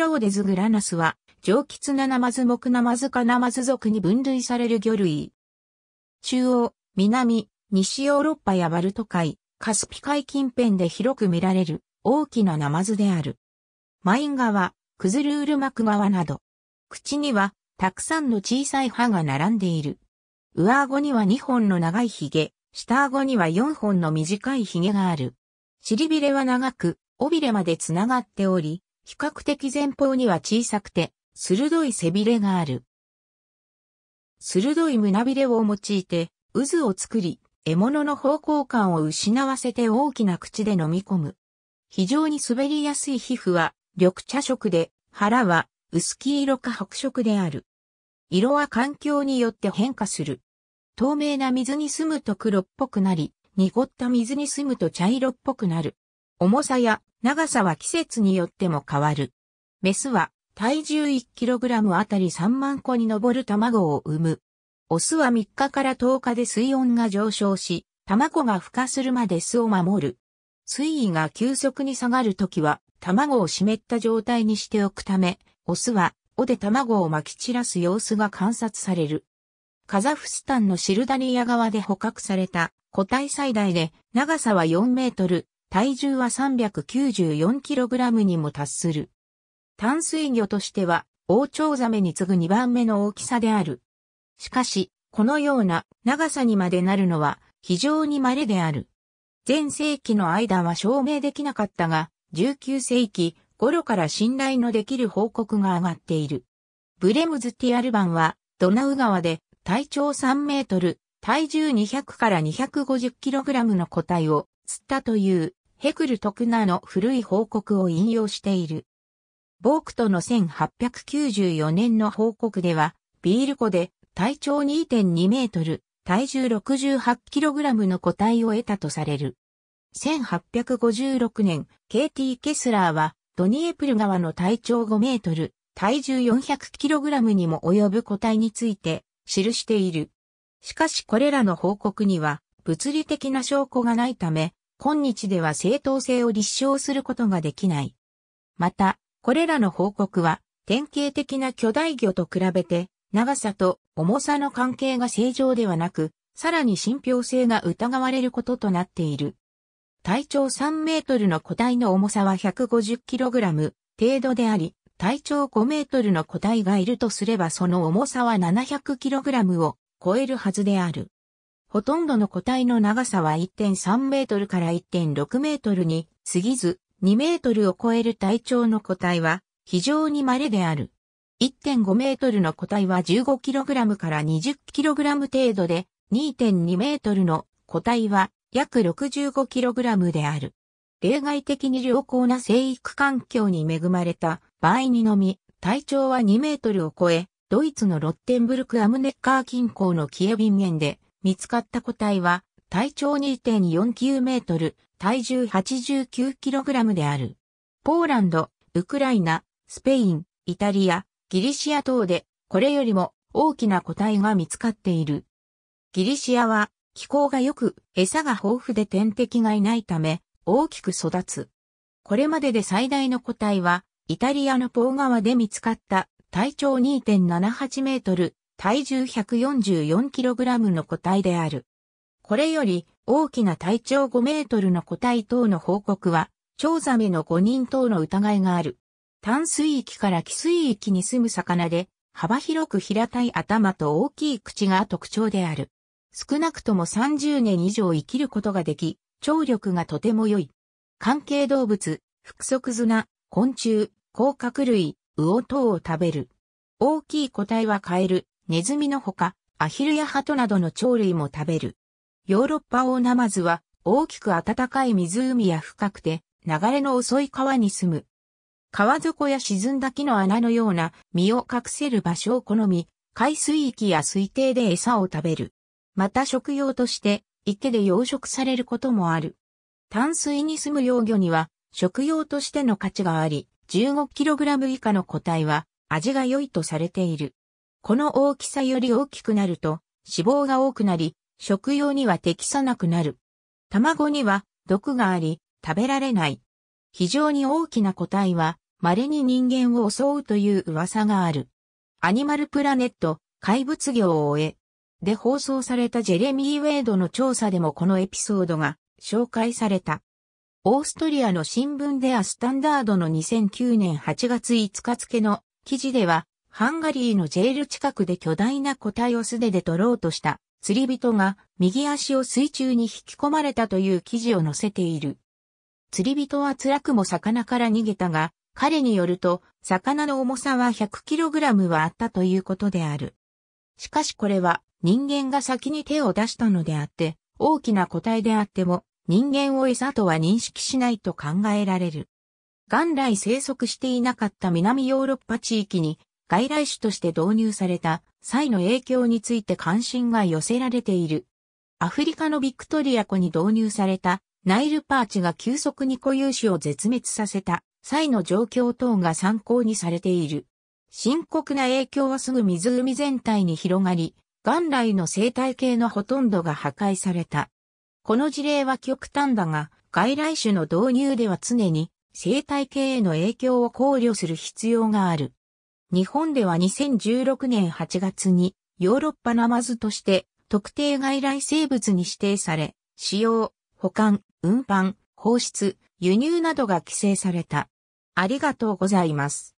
ローデズグラナスは、上吉なナマズ木ナマズカナマズ族に分類される魚類。中央、南、西ヨーロッパやバルト海、カスピ海近辺で広く見られる大きなナマズである。マイン川、クズルールマク川など。口にはたくさんの小さい歯が並んでいる。上顎には2本の長い髭、下顎には4本の短い髭がある。尻びれは長く、尾びれまでつながっており、比較的前方には小さくて、鋭い背びれがある。鋭い胸びれを用いて、渦を作り、獲物の方向感を失わせて大きな口で飲み込む。非常に滑りやすい皮膚は緑茶色で、腹は薄黄色か白色である。色は環境によって変化する。透明な水に住むと黒っぽくなり、濁った水に住むと茶色っぽくなる。重さや長さは季節によっても変わる。メスは体重 1kg あたり3万個に上る卵を産む。オスは3日から10日で水温が上昇し、卵が孵化するまで巣を守る。水位が急速に下がるときは、卵を湿った状態にしておくため、オスは、尾で卵を撒き散らす様子が観察される。カザフスタンのシルダニア川で捕獲された個体最大で長さは4メートル、体重は 394kg にも達する。淡水魚としては、王朝ザメに次ぐ2番目の大きさである。しかし、このような長さにまでなるのは非常に稀である。前世紀の間は証明できなかったが、19世紀頃から信頼のできる報告が上がっている。ブレムズ・ティアルバンは、ドナウ川で体長3メートル、体重200から250キログラムの個体を釣ったというヘクル・トクナの古い報告を引用している。ボークとの1894年の報告では、ビール湖で体長2.2メートル、体重6 8ラムの個体を得たとされる。1856年、KT ケスラーは、ドニエプル川の体長5メートル、体重4 0 0ラムにも及ぶ個体について、記している。しかしこれらの報告には、物理的な証拠がないため、今日では正当性を立証することができない。また、これらの報告は、典型的な巨大魚と比べて、長さと重さの関係が正常ではなく、さらに信憑性が疑われることとなっている。体長3メートルの個体の重さは 150kg 程度であり、体長5メートルの個体がいるとすればその重さは 700kg を超えるはずである。ほとんどの個体の長さは1.3メートルから1.6メートルに過ぎず、2メートルを超える体長の個体は非常に稀である。1.5メートルの個体は1 5ラムから2 0ラム程度で、2.2メートルの個体は約6 5ラムである。例外的に良好な生育環境に恵まれた場合にのみ、体長は2メートルを超え、ドイツのロッテンブルクアムネッカー近郊のキエビンゲンで見つかった個体は、体長2.49メートル、体重89キログラムである。ポーランド、ウクライナ、スペイン、イタリア、ギリシア等で、これよりも大きな個体が見つかっている。ギリシアは気候が良く、餌が豊富で天敵がいないため、大きく育つ。これまでで最大の個体は、イタリアのポー川で見つかった体長2.78メートル、体重 144kg の個体である。これより大きな体長5メートルの個体等の報告は、チザメの5人等の疑いがある。淡水域から寄水域に住む魚で、幅広く平たい頭と大きい口が特徴である。少なくとも30年以上生きることができ、聴力がとても良い。関係動物、複足砂、昆虫、甲殻類、魚等を食べる。大きい個体はカエル、ネズミのほか、アヒルや鳩などの鳥類も食べる。ヨーロッパオオナマズは大きく暖かい湖や深くて流れの遅い川に住む。川底や沈んだ木の穴のような身を隠せる場所を好み、海水域や推定で餌を食べる。また食用として池で養殖されることもある。淡水に住む幼魚には食用としての価値があり、15kg 以下の個体は味が良いとされている。この大きさより大きくなると脂肪が多くなり、食用には適さなくなる。卵には毒があり、食べられない。非常に大きな個体は稀に人間を襲うという噂がある。アニマルプラネット怪物業を終え、で放送されたジェレミー・ウェイドの調査でもこのエピソードが紹介された。オーストリアの新聞でアスタンダードの2009年8月5日付の記事では、ハンガリーのジェール近くで巨大な個体を素手で取ろうとした釣り人が右足を水中に引き込まれたという記事を載せている。釣り人は辛くも魚から逃げたが、彼によると、魚の重さは 100kg はあったということである。しかしこれは人間が先に手を出したのであって、大きな個体であっても人間を餌とは認識しないと考えられる。元来生息していなかった南ヨーロッパ地域に外来種として導入された際の影響について関心が寄せられている。アフリカのビクトリア湖に導入されたナイルパーチが急速に固有種を絶滅させた際の状況等が参考にされている。深刻な影響はすぐ湖全体に広がり、元来の生態系のほとんどが破壊された。この事例は極端だが、外来種の導入では常に生態系への影響を考慮する必要がある。日本では2016年8月にヨーロッパナマズとして特定外来生物に指定され、使用、保管、運搬、放出、輸入などが規制された。ありがとうございます。